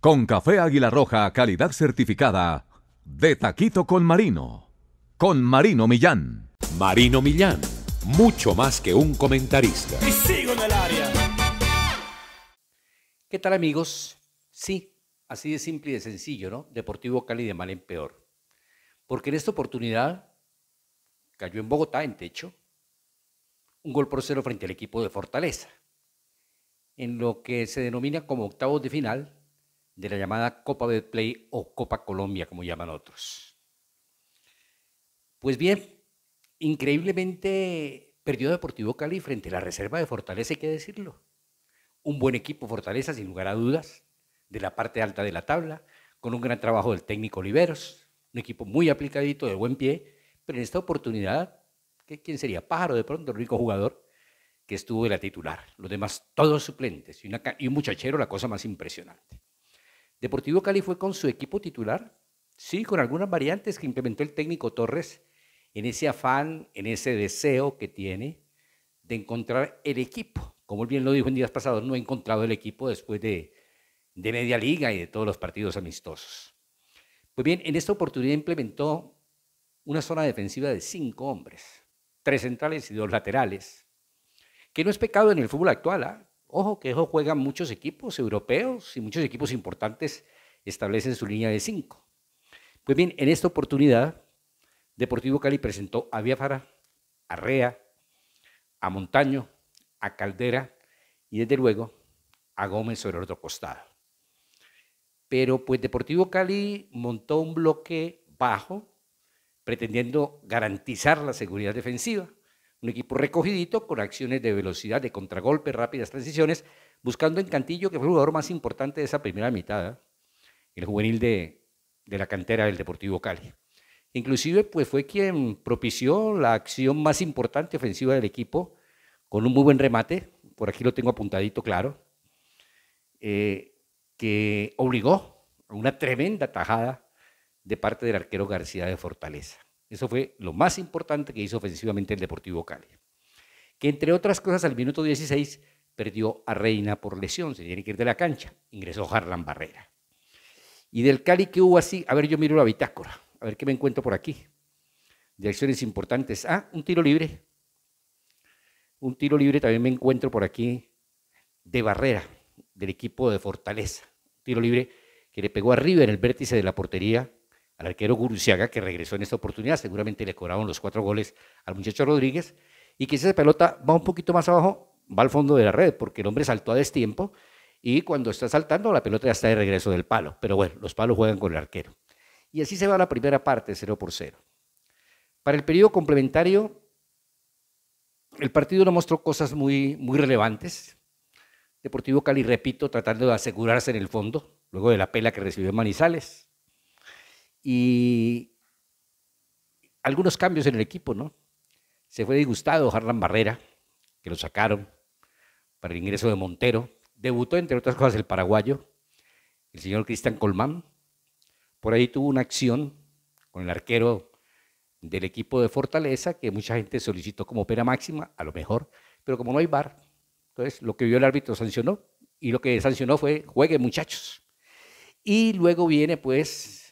Con café Águila Roja, calidad certificada. De Taquito con Marino. Con Marino Millán. Marino Millán, mucho más que un comentarista. Y sigo en el área. ¿Qué tal amigos? Sí, así de simple y de sencillo, ¿no? Deportivo Cali de mal en peor. Porque en esta oportunidad cayó en Bogotá, en techo, un gol por cero frente al equipo de Fortaleza. En lo que se denomina como octavos de final, de la llamada Copa Play o Copa Colombia, como llaman otros. Pues bien, increíblemente perdió Deportivo Cali frente a la reserva de Fortaleza, hay que decirlo. Un buen equipo Fortaleza, sin lugar a dudas, de la parte alta de la tabla, con un gran trabajo del técnico Oliveros, un equipo muy aplicadito, de buen pie, pero en esta oportunidad, ¿quién sería? Pájaro de pronto, el rico jugador, que estuvo de la titular. Los demás todos suplentes y un muchachero, la cosa más impresionante. Deportivo Cali fue con su equipo titular, sí, con algunas variantes que implementó el técnico Torres en ese afán, en ese deseo que tiene de encontrar el equipo. Como él bien lo dijo en días pasados, no ha encontrado el equipo después de, de media liga y de todos los partidos amistosos. Pues bien, en esta oportunidad implementó una zona defensiva de cinco hombres, tres centrales y dos laterales, que no es pecado en el fútbol actual, ¿eh? Ojo que eso juegan muchos equipos europeos y muchos equipos importantes establecen su línea de cinco. Pues bien, en esta oportunidad, Deportivo Cali presentó a Biafara, a Rea, a Montaño, a Caldera y desde luego a Gómez sobre el otro costado. Pero pues Deportivo Cali montó un bloque bajo pretendiendo garantizar la seguridad defensiva. Un equipo recogidito con acciones de velocidad, de contragolpe, rápidas transiciones, buscando en Cantillo, que fue el jugador más importante de esa primera mitad, ¿eh? el juvenil de, la cantera del Deportivo Cali. Inclusive pues, fue quien propició la acción más importante ofensiva del equipo con un muy buen remate, por aquí lo tengo apuntadito claro, eh, que obligó a una tremenda tajada de parte del arquero García de Fortaleza. Eso fue lo más importante que hizo ofensivamente el Deportivo Cali. Que entre otras cosas al minuto 16 perdió a Reina por lesión, se tiene que ir de la cancha. Ingresó Harlan Barrera. Y del Cali que hubo así, a ver, yo miro la bitácora, a ver qué me encuentro por aquí. De acciones importantes. Ah, un tiro libre. Un tiro libre también me encuentro por aquí de Barrera, del equipo de Fortaleza. tiro libre que le pegó arriba en el vértice de la portería al arquero Guruciaga, que regresó en esta oportunidad. Seguramente le cobraron los cuatro goles al muchacho Rodríguez. Y que esa pelota va un poquito más abajo, va al fondo de la red, porque el hombre saltó a destiempo. Y cuando está saltando, la pelota ya está de regreso del palo. Pero bueno, los palos juegan con el arquero. Y así se va la primera parte, 0 por 0. Para el periodo complementario, el partido no mostró cosas muy, muy relevantes. Deportivo Cali, repito, tratando de asegurarse en el fondo, luego de la pela que recibió Manizales y algunos cambios en el equipo, ¿no? Se fue disgustado Harlan Barrera, que lo sacaron para el ingreso de Montero. Debutó, entre otras cosas, el paraguayo, el señor Cristian Colmán. Por ahí tuvo una acción con el arquero del equipo de Fortaleza que mucha gente solicitó como pena máxima, a lo mejor, pero como no hay bar, entonces lo que vio el árbitro sancionó y lo que sancionó fue juegue muchachos. Y luego viene pues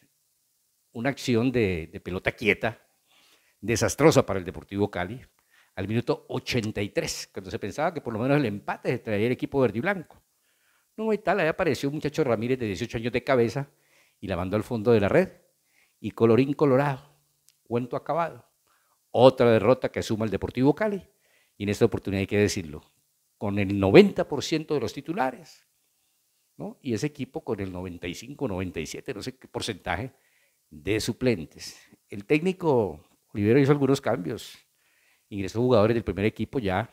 una acción de, pelota quieta, desastrosa para el Deportivo Cali, al minuto 83, cuando se pensaba que por lo menos el empate se traía el equipo verde y blanco. No, y tal, ahí apareció un muchacho Ramírez de 18 años de cabeza y la mandó al fondo de la red. Y colorín colorado, cuento acabado. Otra derrota que suma el Deportivo Cali. Y en esta oportunidad hay que decirlo, con el 90% de los titulares, ¿no? Y ese equipo con el 95, 97, no sé qué porcentaje, de suplentes. El técnico Olivero hizo algunos cambios. Ingresó jugadores del primer equipo ya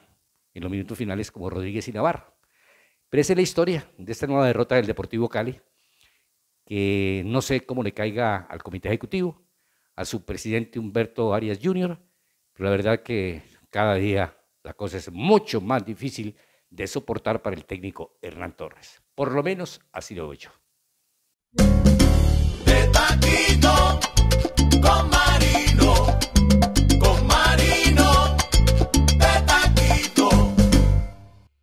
en los minutos finales como Rodríguez y Navarro. Pero esa es la historia de esta nueva derrota del Deportivo Cali, que no sé cómo le caiga al comité ejecutivo, a su presidente Humberto Arias Jr., pero la verdad que cada día la cosa es mucho más difícil de soportar para el técnico Hernán Torres. Por lo menos así lo hecho hecho.